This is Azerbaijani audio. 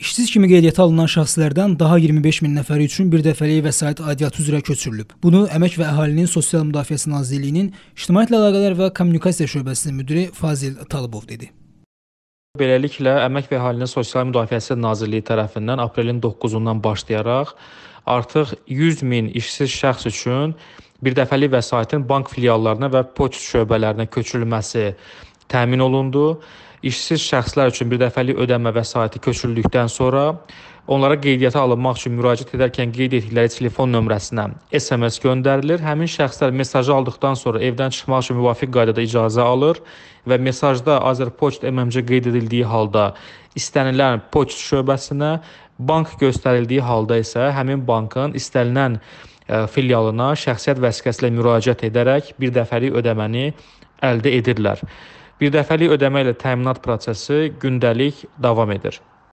İşsiz kimi qeydiyyata alınan şəxslərdən daha 25 min nəfəri üçün bir dəfəlik vəsait aidiyyatı üzrə köçürülüb. Bunu Əmək və Əhalinin Sosial Müdafiəsi Nazirliyinin İctimaiyyətlə Əlaqələr və Kommunikasiya şöbəsinin müdiri Fazil Talıbov dedi. Beləliklə, Əmək və Əhalinin Sosial Müdafiəsi Nazirliyi tərəfindən aprelin 9-undan başlayaraq artıq 100 min işsiz şəxs üçün bir dəfəlik vəsaitin bank filiallarına və poçt şöbələrinə köçürülməsi təmin olundu. İşsiz şəxslər üçün birdəfəlik ödənmə vəsaiti köçürüldükdən sonra onlara qeydiyyata alınmaq üçün müraciət edərkən qeyd etdikləri telefon nömrəsinə SMS göndərilir. Həmin şəxslər mesajı aldıqdan sonra evdən çıxmaq üçün müvafiq qaydada icazə alır və mesajda Azərpoçt MMC qeyd edildiyi halda istənilən poçt şöbəsinə bank göstərildiyi halda isə həmin bankın istənilən e, filialına şəxsiyyət vəsiqəsi ilə müraciət edərək birdəfəlik ödəməni əldə edirlər. Birdəfəlik ödəmə ilə təminat prosesi gündəlik davam edir.